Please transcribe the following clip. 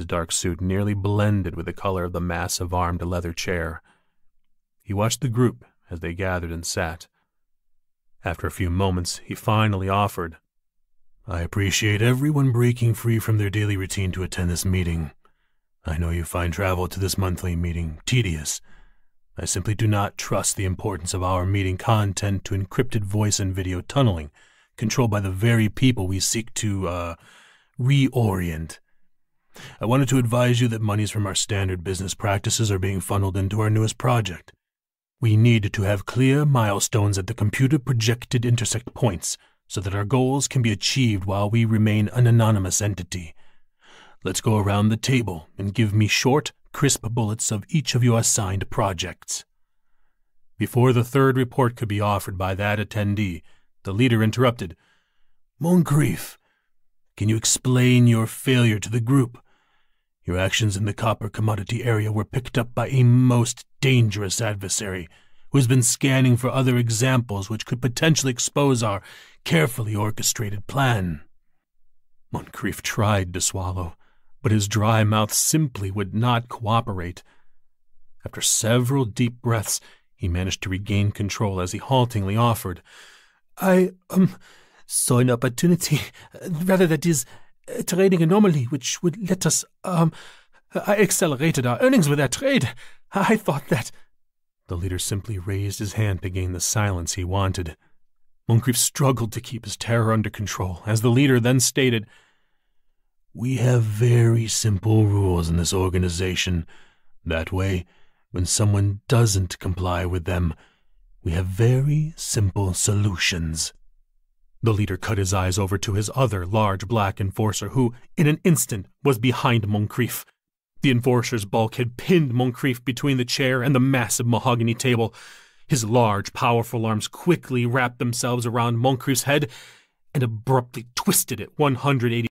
His dark suit nearly blended with the color of the massive armed leather chair. He watched the group as they gathered and sat. After a few moments, he finally offered, I appreciate everyone breaking free from their daily routine to attend this meeting. I know you find travel to this monthly meeting tedious. I simply do not trust the importance of our meeting content to encrypted voice and video tunneling, controlled by the very people we seek to, uh, reorient. I wanted to advise you that monies from our standard business practices are being funneled into our newest project. We need to have clear milestones at the computer projected intersect points so that our goals can be achieved while we remain an anonymous entity. Let's go around the table and give me short, crisp bullets of each of your assigned projects. Before the third report could be offered by that attendee, the leader interrupted. Moncrief, can you explain your failure to the group? Your actions in the copper commodity area were picked up by a most dangerous adversary who has been scanning for other examples which could potentially expose our carefully orchestrated plan. Moncrief tried to swallow, but his dry mouth simply would not cooperate. After several deep breaths, he managed to regain control as he haltingly offered, I, um, saw an opportunity, rather that is, a uh, trading anomaly which would let us, um, I accelerated our earnings with that trade. I thought that. The leader simply raised his hand to gain the silence he wanted. Moncrief struggled to keep his terror under control, as the leader then stated, We have very simple rules in this organization. That way, when someone doesn't comply with them, we have very simple solutions. The leader cut his eyes over to his other large black enforcer, who, in an instant, was behind Moncrief. The enforcer's bulk had pinned Moncrief between the chair and the massive mahogany table. His large, powerful arms quickly wrapped themselves around Moncrief's head and abruptly twisted it 180